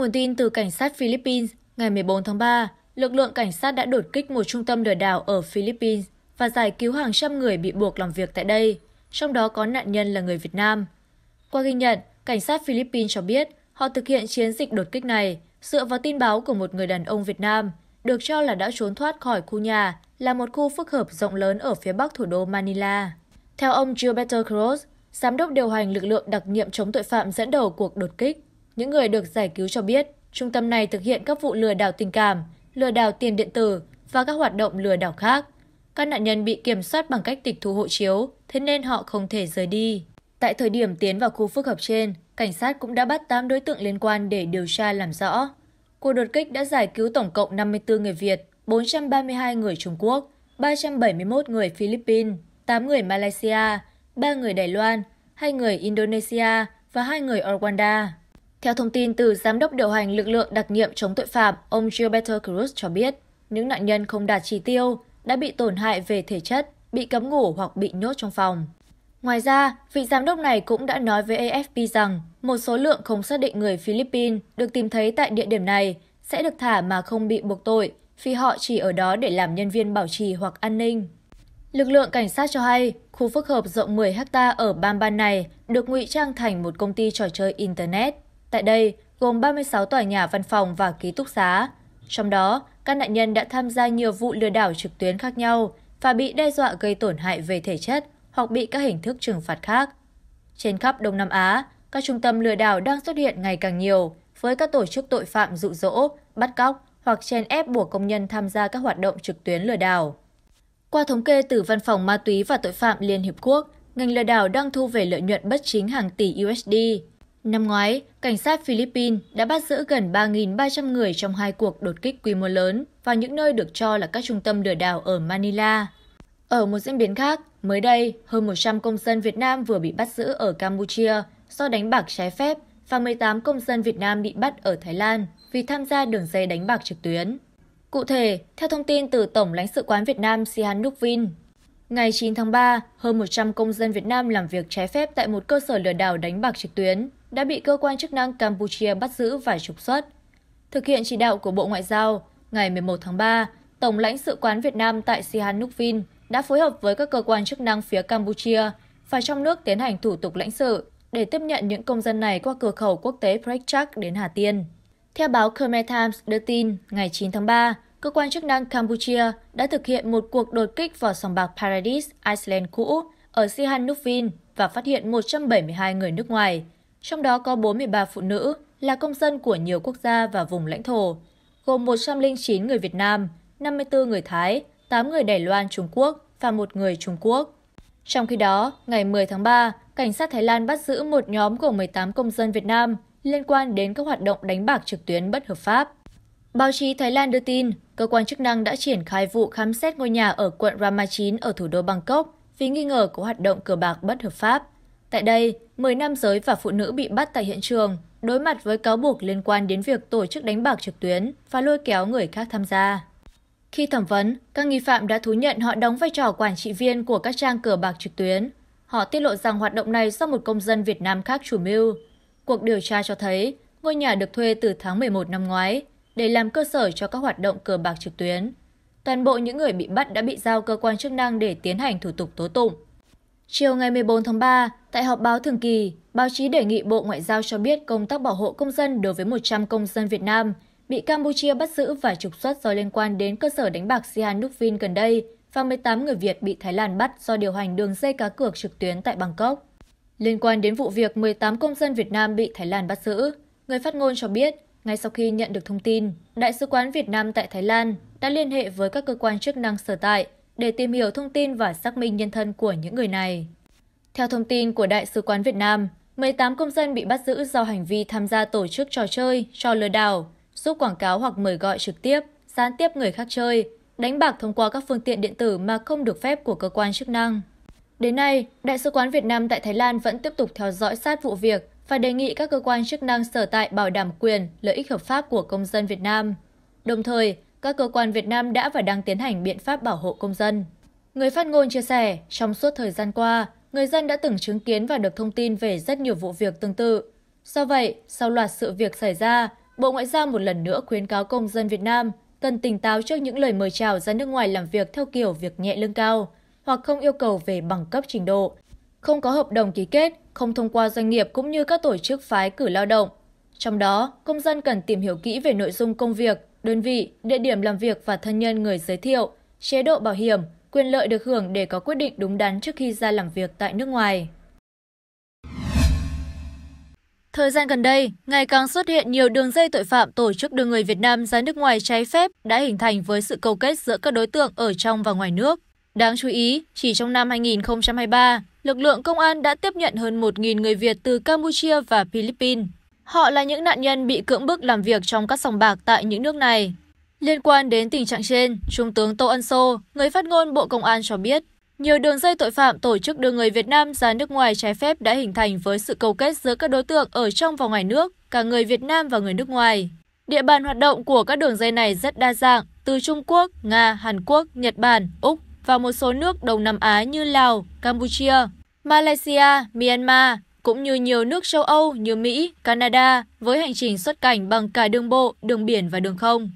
nguồn tin từ cảnh sát philippines ngày 14 tháng 3, lực lượng cảnh sát đã đột kích một trung tâm lừa đảo ở philippines và giải cứu hàng trăm người bị buộc làm việc tại đây trong đó có nạn nhân là người việt nam qua ghi nhận cảnh sát philippines cho biết họ thực hiện chiến dịch đột kích này dựa vào tin báo của một người đàn ông việt nam được cho là đã trốn thoát khỏi khu nhà là một khu phức hợp rộng lớn ở phía bắc thủ đô manila theo ông gilberto cruz giám đốc điều hành lực lượng đặc nhiệm chống tội phạm dẫn đầu cuộc đột kích những người được giải cứu cho biết trung tâm này thực hiện các vụ lừa đảo tình cảm lừa đảo tiền điện tử và các hoạt động lừa đảo khác các nạn nhân bị kiểm soát bằng cách tịch thu hộ chiếu thế nên họ không thể rời đi tại thời điểm tiến vào khu phức hợp trên cảnh sát cũng đã bắt 8 đối tượng liên quan để điều tra làm rõ cuộc đột kích đã giải cứu tổng cộng 54 người Việt 432 người Trung Quốc 371 người Philippines 8 người Malaysia 3 người Đài Loan 2 người Indonesia và 2 người Rwanda theo thông tin từ giám đốc điều hành lực lượng đặc nhiệm chống tội phạm ông gilberto cruz cho biết những nạn nhân không đạt chỉ tiêu đã bị tổn hại về thể chất bị cấm ngủ hoặc bị nhốt trong phòng ngoài ra vị giám đốc này cũng đã nói với afp rằng một số lượng không xác định người philippines được tìm thấy tại địa điểm này sẽ được thả mà không bị buộc tội vì họ chỉ ở đó để làm nhân viên bảo trì hoặc an ninh Lực lượng cảnh sát cho hay, khu phức hợp rộng 10 ha ở Bamban này được ngụy trang thành một công ty trò chơi Internet tại đây gồm ba mươi sáu tòa nhà văn phòng và ký túc xá trong đó các nạn nhân đã tham gia nhiều vụ lừa đảo trực tuyến khác nhau và bị đe dọa gây tổn hại về thể chất hoặc bị các hình thức trừng phạt khác trên khắp đông nam á các trung tâm lừa đảo đang xuất hiện ngày càng nhiều với các tổ chức tội phạm dụ dỗ bắt cóc hoặc chèn ép buộc công nhân tham gia các hoạt động trực tuyến lừa đảo qua thống kê từ văn phòng ma túy và tội phạm liên hiệp quốc ngành lừa đảo đang thu về lợi nhuận bất chính hàng tỷ usd năm ngoái cảnh sát philippines đã bắt giữ gần 3.300 người trong hai cuộc đột kích quy mô lớn vào những nơi được cho là các trung tâm lừa đảo ở manila ở một diễn biến khác mới đây hơn 100 công dân việt nam vừa bị bắt giữ ở campuchia do đánh bạc trái phép và 18 công dân Việt Nam bị bắt ở Thái Lan vì tham gia đường dây đánh bạc trực tuyến. Cụ thể, theo thông tin từ Tổng lãnh sự quán Việt Nam Sihanouk Vin, ngày 9 tháng 3, hơn 100 công dân Việt Nam làm việc trái phép tại một cơ sở lừa đảo đánh bạc trực tuyến đã bị cơ quan chức năng campuchia bắt giữ và trục xuất thực hiện chỉ đạo của bộ ngoại giao ngày một một tháng ba tổng lãnh sự quán việt nam tại sihanoukvin đã phối hợp với các cơ quan chức năng phía campuchia và trong nước tiến hành thủ tục lãnh sự để tiếp nhận những công dân này qua cửa khẩu quốc tế Prechak đến Hà Tiên. Theo báo Khmer Times đưa tin, ngày 9 tháng 3, cơ quan chức năng Campuchia đã thực hiện một cuộc đột kích vào sòng bạc Paradise Iceland cũ ở Sihanoukvin và phát hiện 172 người nước ngoài, trong đó có bốn mươi ba phụ nữ là công dân của nhiều quốc gia và vùng lãnh thổ gồm một trăm linh chín người việt nam năm mươi bốn người thái tám người đài loan trung quốc và một người trung quốc trong khi đó ngày 10 tháng 3 cảnh sát thái lan bắt giữ một nhóm gồm 18 công dân việt nam liên quan đến các hoạt động đánh bạc trực tuyến bất hợp pháp Báo chí Thái Lan đưa tin, cơ quan chức năng đã triển khai vụ khám xét ngôi nhà ở quận Ramachin ở thủ đô Bangkok vì nghi ngờ có hoạt động cờ bạc bất hợp pháp tại đây một nam giới và phụ nữ bị bắt tại hiện trường đối mặt với cáo buộc liên quan đến việc tổ chức đánh bạc trực tuyến và lôi kéo người khác tham gia khi thẩm vấn các nghi phạm đã thú nhận họ đóng vai trò quản trị viên của các trang cờ bạc trực tuyến họ tiết lộ rằng hoạt động này do một công dân việt nam khác chủ mưu cuộc điều tra cho thấy ngôi nhà được thuê từ tháng 11 năm ngoái để làm cơ sở cho các hoạt động cờ bạc trực tuyến toàn bộ những người bị bắt đã bị giao cơ quan chức năng để tiến hành thủ tục tố tụng Chiều ngày 14 tháng 3, tại họp báo thường kỳ, báo chí đề nghị Bộ Ngoại giao cho biết công tác bảo hộ công dân đối với 100 công dân Việt Nam bị Campuchia bắt giữ và trục xuất do liên quan đến cơ sở đánh bạc Sihanoukvin gần đây và 18 người Việt bị Thái Lan bắt do điều hành đường dây cá cược trực tuyến tại Bangkok. Liên quan đến vụ việc 18 công dân Việt Nam bị Thái Lan bắt giữ, người phát ngôn cho biết, ngay sau khi nhận được thông tin, Đại sứ quán Việt Nam tại Thái Lan đã liên hệ với các cơ quan chức năng sở tại – để tìm hiểu thông tin và xác minh nhân thân của những người này theo thông tin của đại sứ quán việt nam 18 công dân bị bắt giữ do hành vi tham gia tổ chức trò chơi trò lừa đảo giúp quảng cáo hoặc mời gọi trực tiếp gián tiếp người khác chơi đánh bạc thông qua các phương tiện điện tử mà không được phép của cơ quan chức năng Đến nay, Đại sứ quán Việt Nam tại Thái Lan vẫn tiếp tục theo dõi sát vụ việc và đề nghị các cơ quan chức năng sở tại bảo đảm quyền, lợi ích hợp pháp của công dân Việt Nam. Đồng thời, các cơ quan việt nam đã và đang tiến hành biện pháp bảo hộ công dân người phát ngôn chia sẻ trong suốt thời gian qua người dân đã từng chứng kiến và được thông tin về rất nhiều vụ việc tương tự do vậy sau loạt sự việc xảy ra bộ ngoại giao một lần nữa khuyến cáo công dân việt nam cần tỉnh táo trước những lời mời chào ra nước ngoài làm việc theo kiểu việc nhẹ lương cao hoặc không yêu cầu về bằng cấp trình độ không có hợp đồng ký kết không thông qua doanh nghiệp cũng như các tổ chức phái cử lao động trong đó công dân cần tìm hiểu kỹ về nội dung công việc đơn vị địa điểm làm việc và thân nhân người giới thiệu chế độ bảo hiểm quyền lợi được hưởng để có quyết định đúng đắn trước khi ra làm việc tại nước ngoài Thời gian gần đây, ngày càng xuất hiện nhiều đường dây tội phạm tổ chức đưa người Việt Nam ra nước ngoài trái phép đã hình thành với sự cầu kết giữa các đối tượng ở trong và ngoài nước. Đáng chú ý, chỉ trong năm 2023, lực lượng công an đã tiếp nhận hơn 1.000 người Việt từ Campuchia và Philippines họ là những nạn nhân bị cưỡng bức làm việc trong các sòng bạc tại những nước này liên quan đến tình trạng trên trung tướng tô ân sô người phát ngôn bộ công an cho biết nhiều đường dây tội phạm tổ chức đưa người Việt Nam ra nước ngoài trái phép đã hình thành với sự câu kết giữa các đối tượng ở trong và ngoài nước, cả người Việt Nam và người nước ngoài. Địa bàn hoạt động của các đường dây này rất đa dạng, từ Trung Quốc, Nga, Hàn Quốc, Nhật Bản, Úc và một số nước Đông Nam Á như Lào, Campuchia, Malaysia, Myanmar, cũng như nhiều nước châu âu như mỹ canada với hành trình xuất cảnh bằng cả đường bộ đường biển và đường không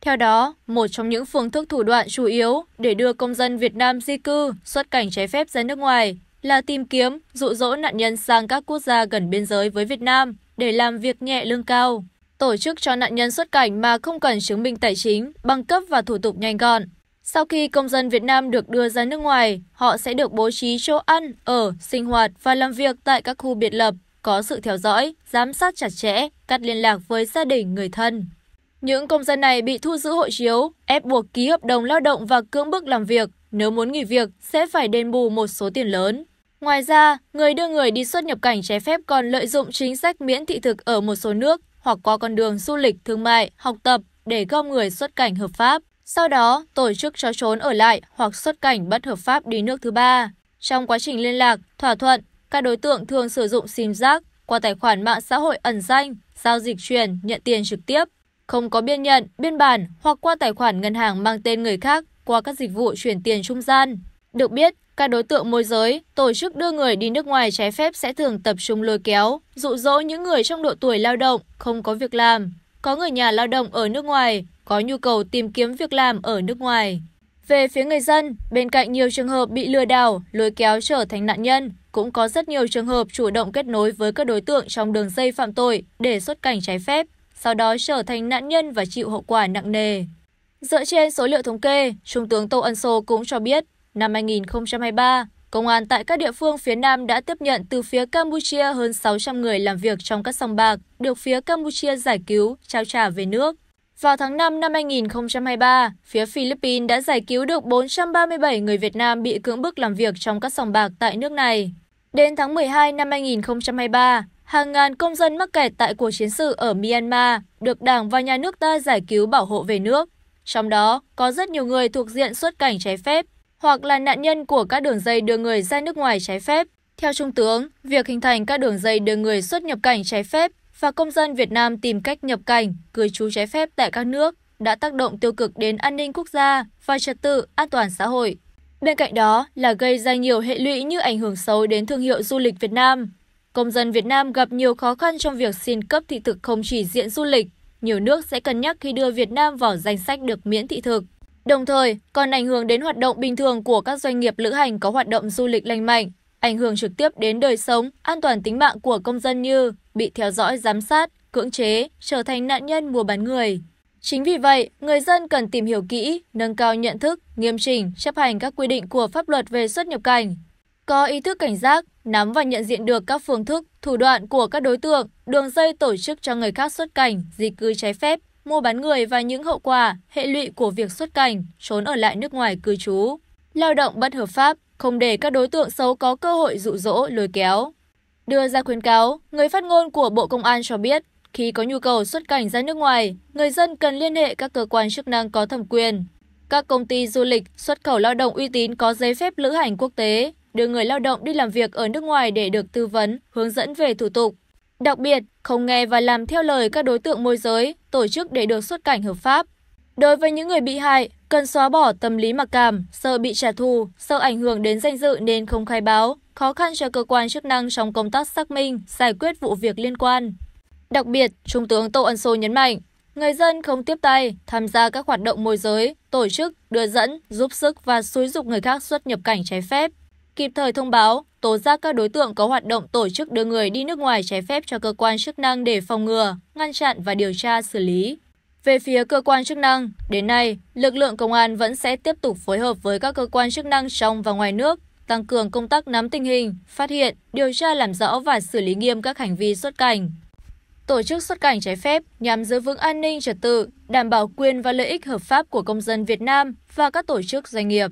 theo đó một trong những phương thức thủ đoạn chủ yếu để đưa công dân việt nam di cư xuất cảnh trái phép ra nước ngoài là tìm kiếm dụ dỗ nạn nhân sang các quốc gia gần biên giới với việt nam để làm việc nhẹ lương cao tổ chức cho nạn nhân xuất cảnh mà không cần chứng minh tài chính băng cấp và thủ tục nhanh gọn sau khi công dân việt nam được đưa ra nước ngoài họ sẽ được bố trí chỗ ăn ở sinh hoạt và làm việc tại các khu biệt lập có sự theo dõi giám sát chặt chẽ cắt liên lạc với gia đình người thân những công dân này bị thu giữ hộ chiếu ép buộc ký hợp đồng lao động và cưỡng bức làm việc nếu muốn nghỉ việc sẽ phải đền bù một số tiền lớn Ngoài ra, người đưa người đi xuất nhập cảnh trái phép còn lợi dụng chính sách miễn thị thực ở một số nước hoặc qua con đường du lịch, thương mại, học tập để gom người xuất cảnh hợp pháp sau đó tổ chức cho trốn ở lại hoặc xuất cảnh bất hợp pháp đi nước thứ ba. Trong quá trình liên lạc, thỏa thuận, các đối tượng thường sử dụng sim giác qua tài khoản mạng xã hội ẩn danh, giao dịch chuyển, nhận tiền trực tiếp, không có biên nhận, biên bản hoặc qua tài khoản ngân hàng mang tên người khác qua các dịch vụ chuyển tiền trung gian. Được biết, các đối tượng môi giới, tổ chức đưa người đi nước ngoài trái phép sẽ thường tập trung lôi kéo, dụ dỗ những người trong độ tuổi lao động, không có việc làm, có người nhà lao động ở nước ngoài, có nhu cầu tìm kiếm việc làm ở nước ngoài về phía người dân bên cạnh nhiều trường hợp bị lừa đảo lôi kéo trở thành nạn nhân cũng có rất nhiều trường hợp chủ động kết nối với các đối tượng trong đường dây phạm tội để xuất cảnh trái phép sau đó trở thành nạn nhân và chịu hậu quả nặng nề dựa trên số liệu thống kê trung tướng tô ân sô cũng cho biết năm 2023 Công an tại các địa phương phía Nam đã tiếp nhận từ phía Campuchia hơn 600 người làm việc trong các sòng bạc, được phía Campuchia giải cứu, trao trả về nước. Vào tháng 5 năm 2023, phía Philippines đã giải cứu được 437 người Việt Nam bị cưỡng bức làm việc trong các sòng bạc tại nước này. Đến tháng 12 năm 2023, hàng ngàn công dân mắc kẹt tại cuộc chiến sự ở Myanmar được Đảng và Nhà nước ta giải cứu bảo hộ về nước. Trong đó, có rất nhiều người thuộc diện xuất cảnh trái phép hoặc là nạn nhân của các đường dây đưa người ra nước ngoài trái phép. Theo Trung tướng, việc hình thành các đường dây đưa người xuất nhập cảnh trái phép và công dân Việt Nam tìm cách nhập cảnh, cư trú trái phép tại các nước đã tác động tiêu cực đến an ninh quốc gia và trật tự an toàn xã hội. Bên cạnh đó là gây ra nhiều hệ lụy như ảnh hưởng xấu đến thương hiệu du lịch Việt Nam. Công dân Việt Nam gặp nhiều khó khăn trong việc xin cấp thị thực không chỉ diện du lịch, nhiều nước sẽ cân nhắc khi đưa Việt Nam vào danh sách được miễn thị thực. Đồng thời, còn ảnh hưởng đến hoạt động bình thường của các doanh nghiệp lữ hành có hoạt động du lịch lành mạnh, ảnh hưởng trực tiếp đến đời sống, an toàn tính mạng của công dân như bị theo dõi giám sát cưỡng chế trở thành nạn nhân mua bán người chính vì vậy người dân cần tìm hiểu kỹ nâng cao nhận thức nghiêm chỉnh chấp hành các quy định của pháp luật về xuất nhập cảnh có ý thức cảnh giác nắm và nhận diện được các phương thức thủ đoạn của các đối tượng đường dây tổ chức cho người khác xuất cảnh di cư trái phép mua bán người và những hậu quả hệ lụy của việc xuất cảnh trốn ở lại nước ngoài cư trú lao động bất hợp pháp không để các đối tượng xấu có cơ hội rụ rỗ lôi kéo đưa ra khuyến cáo người phát ngôn của bộ công an cho biết khi có nhu cầu xuất cảnh ra nước ngoài người dân cần liên hệ các cơ quan chức năng có thẩm quyền các công ty du lịch xuất khẩu lao động uy tín có giấy phép lữ hành quốc tế đưa người lao động đi làm việc ở nước ngoài để được tư vấn hướng dẫn về thủ tục đặc biệt không nghe và làm theo lời các đối tượng môi giới tổ chức để được xuất cảnh hợp pháp đối với những người bị hại cần xóa bỏ tâm lý mặc cảm sợ bị trả thù sợ ảnh hưởng đến danh dự nên không khai báo khó khăn cho cơ quan chức năng trong công tác xác minh, giải quyết vụ việc liên quan. Đặc biệt, Trung tướng Tô Ân Sô nhấn mạnh, người dân không tiếp tay, tham gia các hoạt động môi giới, tổ chức, đưa dẫn, giúp sức và xúi dục người khác xuất nhập cảnh trái phép. Kịp thời thông báo, tố giác các đối tượng có hoạt động tổ chức đưa người đi nước ngoài trái phép cho cơ quan chức năng để phòng ngừa, ngăn chặn và điều tra xử lý. Về phía cơ quan chức năng, đến nay, lực lượng công an vẫn sẽ tiếp tục phối hợp với các cơ quan chức năng trong và ngoài nước tăng cường công tác nắm tình hình phát hiện điều tra làm rõ và xử lý nghiêm các hành vi xuất cảnh tổ chức xuất cảnh trái phép nhằm giữ vững an ninh trật tự đảm bảo quyền và lợi ích hợp pháp của công dân việt nam và các tổ chức doanh nghiệp